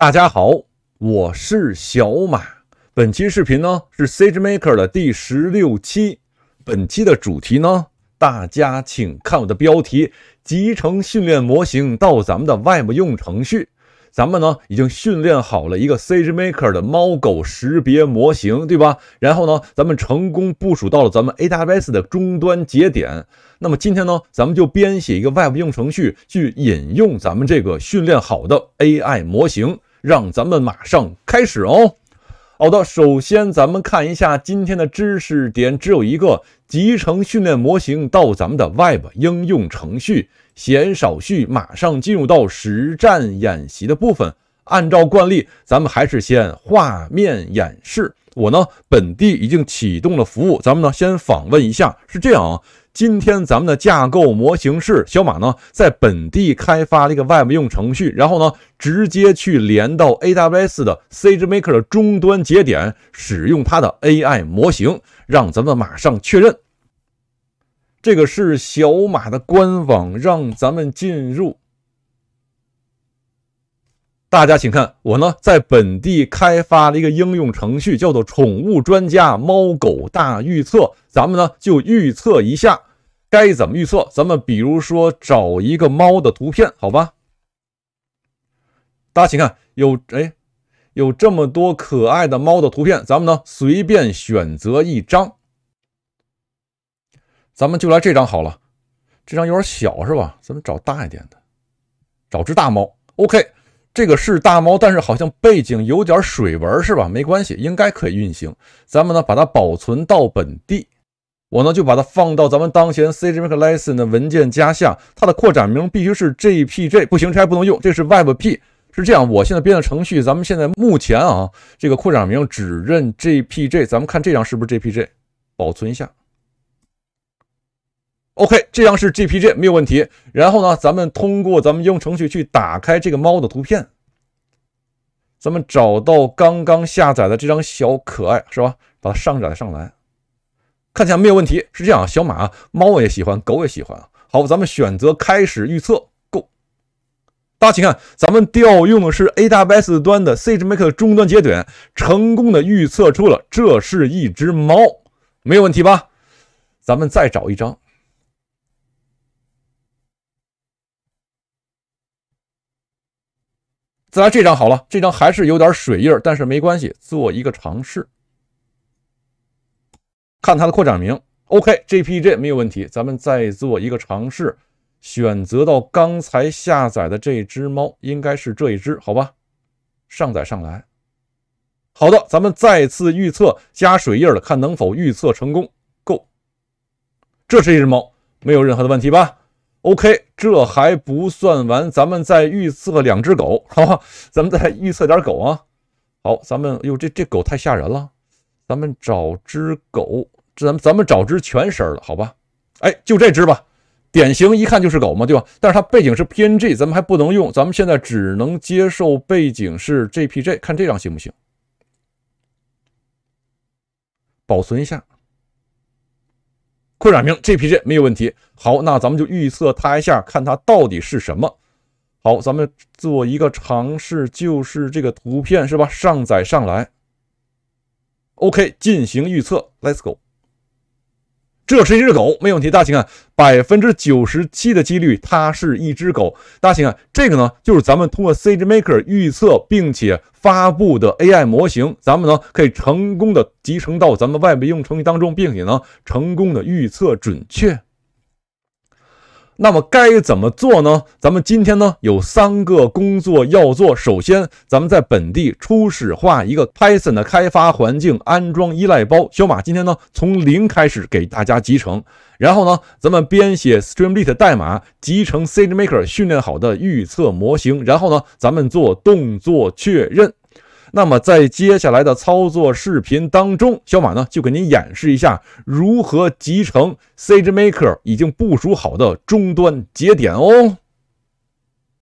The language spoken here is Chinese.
大家好，我是小马。本期视频呢是 SageMaker 的第十六期。本期的主题呢，大家请看我的标题：集成训练模型到咱们的 Web 应用程序。咱们呢已经训练好了一个 SageMaker 的猫狗识别模型，对吧？然后呢，咱们成功部署到了咱们 AWS 的终端节点。那么今天呢，咱们就编写一个 Web 应用程序去引用咱们这个训练好的 AI 模型。让咱们马上开始哦。好的，首先咱们看一下今天的知识点，只有一个集成训练模型到咱们的 Web 应用程序。闲少叙，马上进入到实战演习的部分。按照惯例，咱们还是先画面演示。我呢，本地已经启动了服务，咱们呢先访问一下。是这样啊。今天咱们的架构模型是小马呢，在本地开发了一个 Web 用程序，然后呢，直接去连到 AWS 的 SageMaker 的终端节点，使用它的 AI 模型，让咱们马上确认。这个是小马的官网，让咱们进入。大家请看，我呢在本地开发了一个应用程序，叫做“宠物专家猫狗大预测”，咱们呢就预测一下。该怎么预测？咱们比如说找一个猫的图片，好吧？大家请看，有哎，有这么多可爱的猫的图片，咱们呢随便选择一张，咱们就来这张好了。这张有点小是吧？咱们找大一点的，找只大猫。OK，这个是大猫，但是好像背景有点水纹是吧？没关系，应该可以运行。咱们呢把它保存到本地。我呢就把它放到咱们当前 c a s e r c l e s s e n 的文件夹下，它的扩展名必须是 jpg，不行，拆不能用，这是 webp，是这样。我现在编的程序，咱们现在目前啊，这个扩展名只认 jpg。咱们看这张是不是 jpg，保存一下。OK，这张是 jpg，没有问题。然后呢，咱们通过咱们用程序去打开这个猫的图片，咱们找到刚刚下载的这张小可爱，是吧？把它上载上来。看起来没有问题，是这样啊。小马、猫也喜欢，狗也喜欢啊。好，咱们选择开始预测，Go。大家请看，咱们调用的是 AWS 端的 SageMaker 终端节点，成功的预测出了这是一只猫，没有问题吧？咱们再找一张，再来这张好了。这张还是有点水印，但是没关系，做一个尝试。看它的扩展名，OK，JPG 没有问题。咱们再做一个尝试，选择到刚才下载的这只猫，应该是这一只好吧？上载上来。好的，咱们再次预测加水印了，看能否预测成功。Go，这是一只猫，没有任何的问题吧？OK，这还不算完，咱们再预测两只狗，好吧？咱们再预测点狗啊。好，咱们哟，这这狗太吓人了。咱们找只狗，咱咱们找只全身儿的，好吧？哎，就这只吧，典型一看就是狗嘛，对吧？但是它背景是 PNG，咱们还不能用，咱们现在只能接受背景是 JPG，看这张行不行？保存一下，扩展名 JPG 没有问题。好，那咱们就预测它一下，看它到底是什么。好，咱们做一个尝试，就是这个图片是吧？上载上来。OK，进行预测，Let's go。这是一只狗，没问题。大家请看，百分之九十七的几率它是一只狗。大家请看，这个呢就是咱们通过 SageMaker 预测并且发布的 AI 模型，咱们呢可以成功的集成到咱们外部应用程序当中，并且呢成功的预测准确。那么该怎么做呢？咱们今天呢有三个工作要做。首先，咱们在本地初始化一个 Python 的开发环境，安装依赖包。小马今天呢从零开始给大家集成。然后呢，咱们编写 Streamlit 代码，集成 SageMaker 训练好的预测模型。然后呢，咱们做动作确认。那么，在接下来的操作视频当中，小马呢就给您演示一下如何集成 SageMaker 已经部署好的终端节点哦。